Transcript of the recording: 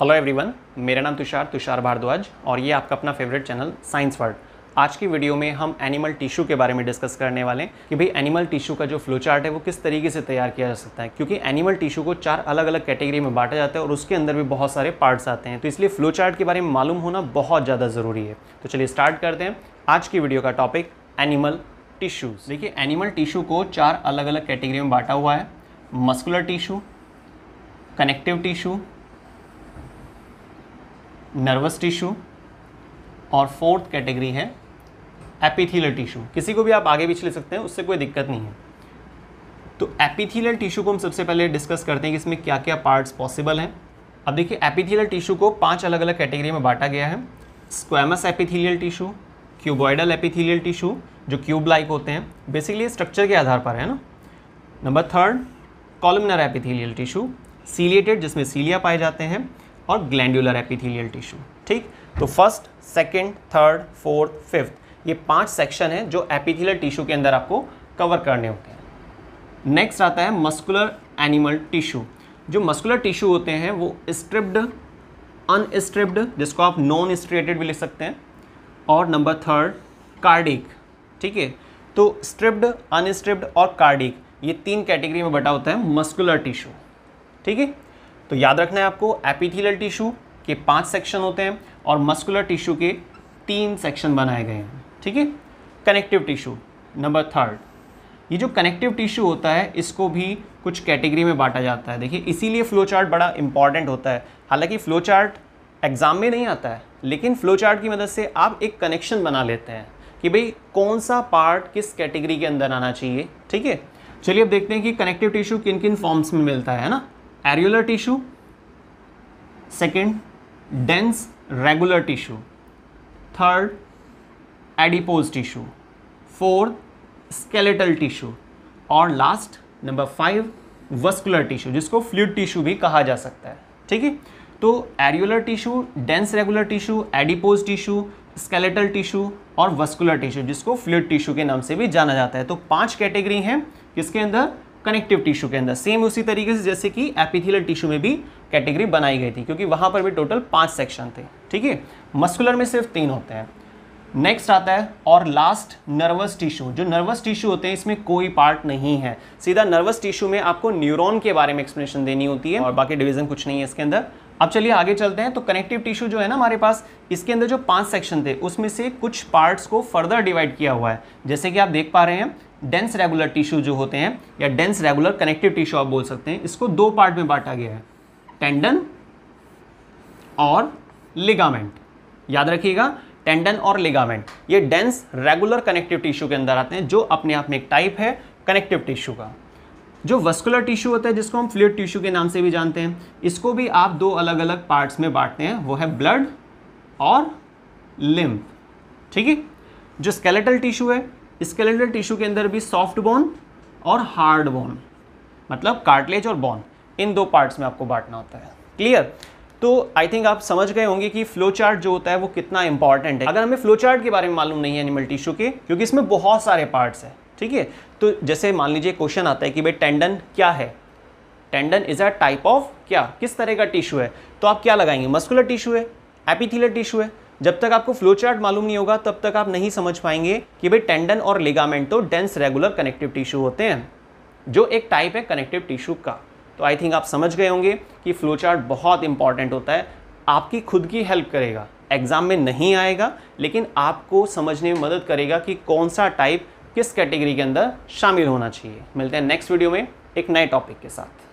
hello everyone मेरा नाम तुषार तुषार भारद्वाज और ये आपका अपना फेवरेट चैनल साइंस वर्ड आज की वीडियो में हम एनिमल टिश्यू के बारे में डिस्कस करने वाले हैं कि भाई एनिमल टिश्यू का जो फ्लो चार्ट है वो किस तरीके से तैयार किया जा सकता है क्योंकि एनिमल टिश्यू को चार अलग अलग कैटेगरी में बांटा जाता है और उसके अंदर भी बहुत सारे पार्ट्स आते हैं तो इसलिए फ्लो चार्ट के बारे में मालूम होना बहुत ज़्यादा ज़रूरी है तो चलिए स्टार्ट करते हैं आज की वीडियो का टॉपिक एनिमल टिश्यूज़ देखिए एनिमल टिश्यू को चार अलग अलग कैटेगरी में बांटा हुआ है muscular tissue connective tissue nervous tissue और फोर्थ कैटेगरी है एपिथीलर टिश्यू किसी को भी आप आगे पीछे ले सकते हैं उससे कोई दिक्कत नहीं है तो एपिथीलियल टिश्यू को हम सबसे पहले डिस्कस करते हैं कि इसमें क्या क्या पार्ट्स पॉसिबल हैं अब देखिए एपिथीलियल टिश्यू को पांच अलग अलग कैटेगरी में बांटा गया है squamous epithelial tissue cuboidal epithelial tissue जो क्यूब लाइक होते हैं बेसिकली स्ट्रक्चर के आधार पर है ना number third columnar epithelial tissue ciliated जिसमें सीलिया पाए जाते हैं और ग्लैंडुलर एपिथेलियल टिश्यू ठीक तो first second third fourth fifth ये पांच सेक्शन है जो एपिथेलियल टिश्यू के अंदर आपको कवर करने होते हैं नेक्स्ट आता है मस्कुलर एनिमल टिश्यू जो मस्कुलर टिश्यू होते हैं वो स्ट्रिप्ड अनस्ट्रिप्ड जिसको आप नॉन स्ट्रेटेड भी लिख सकते हैं और नंबर थर्ड कार्डिक ठीक है तो स्ट्रिप्ड अनस्ट्रिप्ड और कार्डिक ये तीन कैटेगरी में बटा होता है मस्कुलर टिश्यू ठीक है तो याद रखना है आपको एपिथिलियल टिश्यू के पांच सेक्शन होते हैं और मस्कुलर टिश्यू के तीन सेक्शन बनाए गए हैं ठीक है कनेक्टिव टिश्यू नंबर थर्ड ये जो कनेक्टिव टिश्यू होता है इसको भी कुछ कैटेगरी में बांटा जाता है देखिए इसीलिए फ्लो चार्ट बड़ा इंपॉर्टेंट होता है हालांकि फ्लो चार्ट एग्ज़ाम में नहीं आता है लेकिन फ्लो चार्ट की मदद से आप एक कनेक्शन बना लेते हैं कि भाई कौन सा पार्ट किस कैटेगरी के अंदर आना चाहिए ठीक है चलिए अब देखते हैं कि कनेक्टिव टिश्यू किन किन फॉर्म्स में मिलता है ना areolar tissue second dense regular tissue third adipose tissue fourth skeletal tissue और last number five vascular tissue जिसको फ्लूड टिश्यू भी कहा जा सकता है ठीक है तो areolar tissue dense regular tissue adipose tissue skeletal tissue और वस्कुलर टिश्यू जिसको फ्लूड टिश्यू के नाम से भी जाना जाता है तो पांच कैटेगरी हैं किसके अंदर कनेक्टिव टिश्यू के अंदर सेम उसी तरीके से जैसे कि एपिथिलियल टिश्यू में भी कैटेगरी बनाई गई थी क्योंकि वहाँ पर भी टोटल पाँच सेक्शन थे ठीक है मस्कुलर में सिर्फ तीन होते हैं नेक्स्ट आता है और लास्ट नर्वस टिश्यू जो नर्वस टिश्यू होते हैं इसमें कोई पार्ट नहीं है सीधा नर्वस टिश्यू में आपको न्यूरॉन के बारे में एक्सप्लेनेशन देनी होती है और बाकी डिवीजन कुछ नहीं है इसके अंदर अब चलिए आगे चलते हैं तो कनेक्टिव टिश्यू जो है ना हमारे पास इसके अंदर जो पांच सेक्शन थे उसमें से कुछ पार्ट्स को फर्दर डिवाइड किया हुआ है जैसे कि आप देख पा रहे हैं डेंस रेगुलर टिश्यू जो होते हैं या डेंस रेगुलर कनेक्टिव टिश्यू आप बोल सकते हैं इसको दो पार्ट में बांटा गया है टेंडन और लिगामेंट याद रखिएगा टेंडन और लिगामेंट ये डेंस रेगुलर कनेक्टिव टिश्यू के अंदर आते हैं जो अपने आप में एक टाइप है कनेक्टिव टिश्यू का जो वस्कुलर टिश्यू होता है जिसको हम फ्लूड टिश्यू के नाम से भी जानते हैं इसको भी आप दो अलग अलग पार्ट्स में बांटते हैं वो है ब्लड और लिम्प ठीक है जो स्केलेटल टिश्यू है स्केलेटल टिश्यू के अंदर भी सॉफ्ट बोन और हार्ड बोन मतलब कार्टलेज और बोन इन दो पार्ट्स में आपको बांटना होता है क्लियर तो आई थिंक आप समझ गए होंगे कि फ्लो चार्ट जो होता है वो कितना इंपॉर्टेंट है अगर हमें फ्लो चार्ट के बारे में मालूम नहीं है एनिमल टिश्यू के क्योंकि इसमें बहुत सारे पार्ट्स हैं ठीक है तो जैसे मान लीजिए क्वेश्चन आता है कि भाई टेंडन क्या है tendon is a type of क्या किस तरह का टिश्यू है तो आप क्या लगाएंगे मस्कुलर टिश्यू है एपिथिलर टिश्यू है जब तक आपको फ्लो चार्ट मालूम नहीं होगा तब तक आप नहीं समझ पाएंगे कि भाई टेंडन और लिगामेंट तो डेंस रेगुलर कनेक्टिव टिश्यू होते हैं जो एक टाइप है कनेक्टिव टिश्यू का तो आई थिंक आप समझ गए होंगे कि फ्लो चार्ट बहुत इंपॉर्टेंट होता है आपकी खुद की हेल्प करेगा एग्ज़ाम में नहीं आएगा लेकिन आपको समझने में मदद करेगा कि कौन सा टाइप किस कैटेगरी के अंदर शामिल होना चाहिए मिलते हैं नेक्स्ट वीडियो में एक नए टॉपिक के साथ